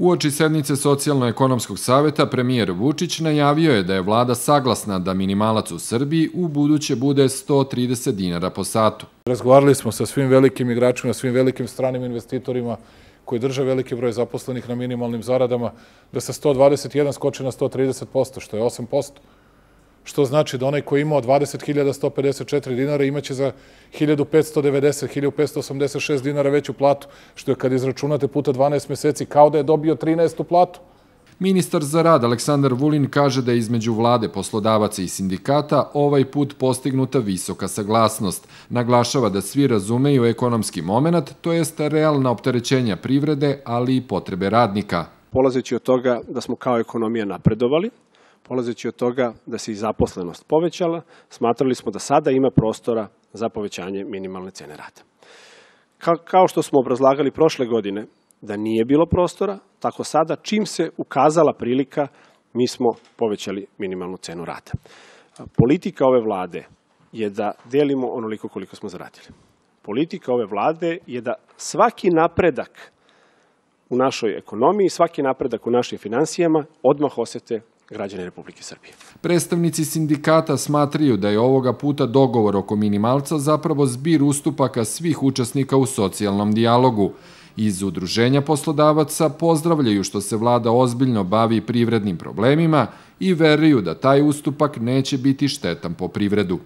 Uoči sednice Socijalno-ekonomskog saveta premijer Vučić najavio je da je vlada saglasna da minimalac u Srbiji u buduće bude 130 dinara po satu. Razgovarali smo sa svim velikim igračima, svim velikim stranim investitorima koji drže veliki broj zaposlenih na minimalnim zaradama, da sa 121 skoče na 130%, što je 8%. Što znači da onaj koji je imao 20.154 dinara imaće za 1.590, 1.586 dinara veću platu, što je kad izračunate puta 12 meseci kao da je dobio 13. platu. Ministar za rad Aleksandar Vulin kaže da je između vlade, poslodavaca i sindikata ovaj put postignuta visoka saglasnost. Naglašava da svi razumeju ekonomski moment, to jest realna opterećenja privrede, ali i potrebe radnika. Polazeći od toga da smo kao ekonomija napredovali, polazeći od toga da se i zaposlenost povećala, smatrali smo da sada ima prostora za povećanje minimalne cene rada. kao što smo obrazlagali prošle godine da nije bilo prostora, tako sada čim se ukazala prilika mi smo povećali minimalnu cenu rada. Politika ove vlade je da delimo onoliko koliko smo zaradili. Politika ove vlade je da svaki napredak u našoj ekonomiji, svaki napredak u našim financijama odmah osete građane Republike Srbije. Predstavnici sindikata smatraju da je ovoga puta dogovor oko minimalca zapravo zbir ustupaka svih učesnika u socijalnom dijalogu. Iz udruženja poslodavaca pozdravljaju što se vlada ozbiljno bavi privrednim problemima i veruju da taj ustupak neće biti štetan po privredu.